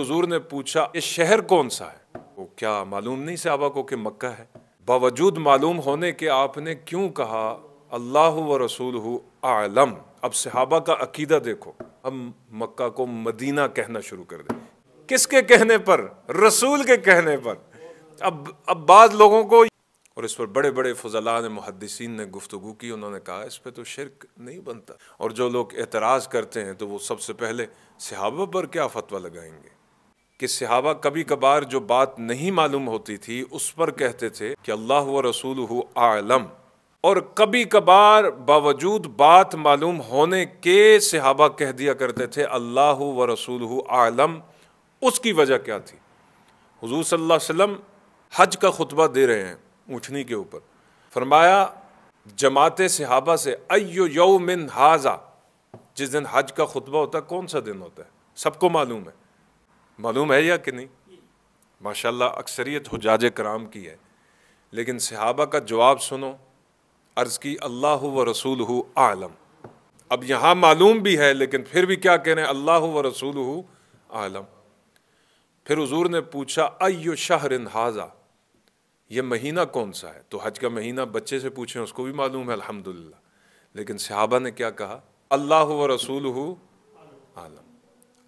हजूर ने पूछा ये शहर कौन सा है वो क्या मालूम नहीं सहाबा को कि मक्का है बावजूद मालूम होने के आपने क्यों कहा अल्लाह व रसूल आलम अब सहाबा का अकीदा देखो हम मक्का को मदीना कहना शुरू कर दे किसके कहने पर रसूल के कहने पर अब अब बाद लोगों को और इस पर बड़े बड़े फजला ने मुहदसिन ने गुफ्तु की उन्होंने कहा इस पर तो शिरक नहीं बनता और जो लोग एतराज़ करते हैं तो वो सबसे पहले सहाबा पर क्या फतवा लगाएंगे कि सिहाबा कभी कभार जो बात नहीं मालूम होती थी उस पर कहते थे कि अल्लाह व रसूल आलम और कभी कभार बावजूद बात मालूम होने के सिहाबा कह दिया करते थे अल्लाह व रसूल आलम उसकी वजह क्या थी हुजूर सल्लल्लाहु अलैहि वसल्लम हज का खुतबा दे रहे हैं ऊँटनी के ऊपर फरमाया जमात सिहाबा से अयो यौ मिन हाजा जिस दिन हज का खुतबा होता है कौन सा दिन होता है सबको मालूम है मालूम है या कि नहीं माशाल्लाह अक्सरियत हजाज कराम की है लेकिन सहाबा का जवाब सुनो अर्ज़ की अल्लाह व रसूल हु आलम अब यहाँ मालूम भी है लेकिन फिर भी क्या कह रहे हैं अल्लाह व रसूल हु आलम फिर हजूर ने पूछा अयो शाहर हाजा ये महीना कौन सा है तो हज का महीना बच्चे से पूछें उसको भी मालूम है अल्हम्दुलिल्लाह लेकिन सहाबा ने क्या कहा अल्लाह व रसूल आलम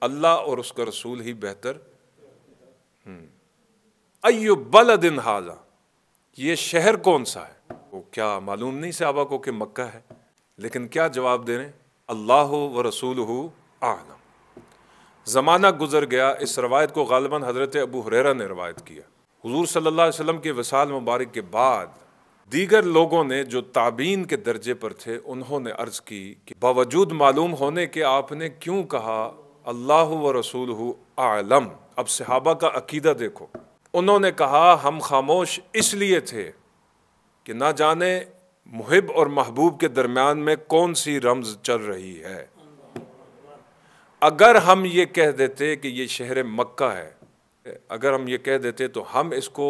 अल्लाह और उसका रसूल ही बेहतर हम्म। अयो बल दिन हाजा ये शहर कौन सा है वो क्या मालूम नहीं सहाबा को कि मक्का है लेकिन क्या जवाब दे रहे अल्लाह व रसूल हो आलम ज़माना गुजर गया इस रवायत को गालबा हज़रत अबू हुररा ने रवायत किया हजूर सल्ला अलैहि के वसाल मुबारक के बाद दीगर लोगों ने जो ताबीन के दर्जे पर थे उन्होंने अर्ज़ की कि बावजूद मालूम होने के आपने क्यों कहा अल्लाह व रसूल आलम अब सहाबा का अकीदा देखो उन्होंने कहा हम खामोश इसलिए थे कि ना जाने मुहिब और महबूब के दरमियान में कौन सी रमज चल रही है अगर हम ये कह देते कि ये शहर मक्का है अगर हम ये कह देते तो हम इसको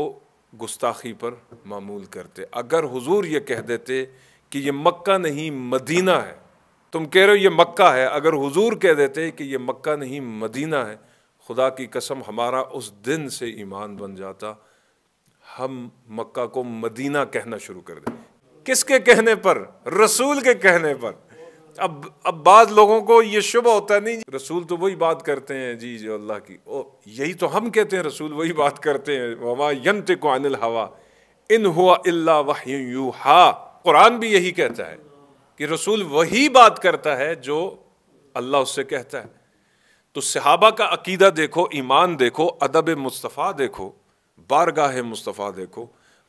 गुस्ताखी पर मामूल करते अगर हुजूर ये कह देते कि ये मक्का नहीं मदीना है तुम कह रहे हो ये मक्का है अगर हुजूर कह देते कि ये मक्का नहीं मदीना है खुदा की कसम हमारा उस दिन से ईमान बन जाता हम मक्का को मदीना कहना शुरू कर दें किसके कहने पर रसूल के कहने पर अब अब बाद लोगों को ये शुभ होता नहीं रसूल तो वही बात करते हैं जी जो अल्लाह की ओ यही तो हम कहते हैं रसूल वही बात करते हैं वमा यंत को अनिल हवा इन हुआ अल्लाह वाह कुरान भी यही कहता है कि रसूल वही बात करता है जो अल्लाह उससे कहता है तो सहाबा का अकीदा देखो ईमान देखो अदब मुस्तफ़ा देखो बारगाह मुस्तफ़ा देखो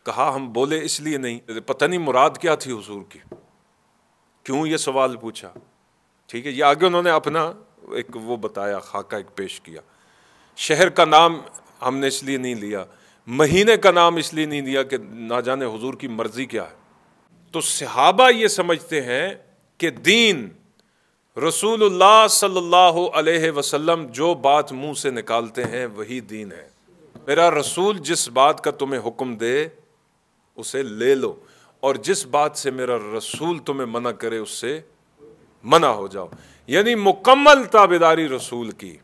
कहा हम बोले इसलिए नहीं पता नहीं मुराद क्या थी हजूर की क्यों ये सवाल पूछा ठीक है ये आगे उन्होंने अपना एक वो बताया खाका एक पेश किया शहर का नाम हमने इसलिए नहीं लिया महीने का नाम इसलिए नहीं लिया कि ना जाने हुजूर की मर्ज़ी क्या है तो सहाबा ये समझते हैं कि दीन रसूलुल्लाह सल्लल्लाहु अलैहि वसल्लम जो बात मुंह से निकालते हैं वही दीन है मेरा रसूल जिस बात का तुम्हें हुक्म दे उसे ले लो और जिस बात से मेरा रसूल तुम्हें मना करे उससे मना हो जाओ यानी मुकम्मल ताबेदारी रसूल की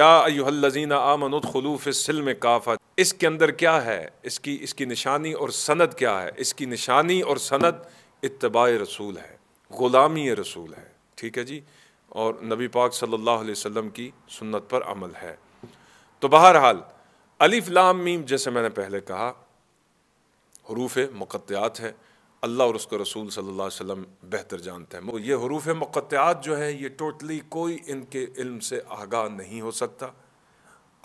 या अयुहल्लजीना आमन खलूफ़ सिल में काफ़ा इसके अंदर क्या है इसकी इसकी निशानी और सनद क्या है इसकी निशानी और सनद इतबा रसूल है ग़ुलामी रसूल है ठीक है जी और नबी पाक सल्लल्लाहु अलैहि वसल्लम की सुन्नत पर अमल है तो बहरहाल अलिफ लाम मीम जैसे मैंने पहले कहा हरूफ मुकत्यात है अल्लाह और उसका रसूल सल्लल्लाहु अलैहि वसल्लम बेहतर जानते हैं ये हरूफ मुकत्यात जो है ये टोटली कोई इनके इल्म से आगाह नहीं हो सकता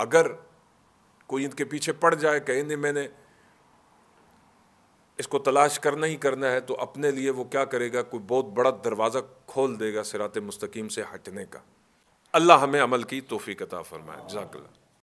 अगर कोई इनके पीछे पड़ जाए कहीं नहीं मैंने इसको तलाश करना ही करना है तो अपने लिए वो क्या करेगा कोई बहुत बड़ा दरवाज़ा खोल देगा सिरात मुस्तकीम से हटने का अल्लाह हमें अमल की तोफ़ी कता फरमाए जजाकल्ला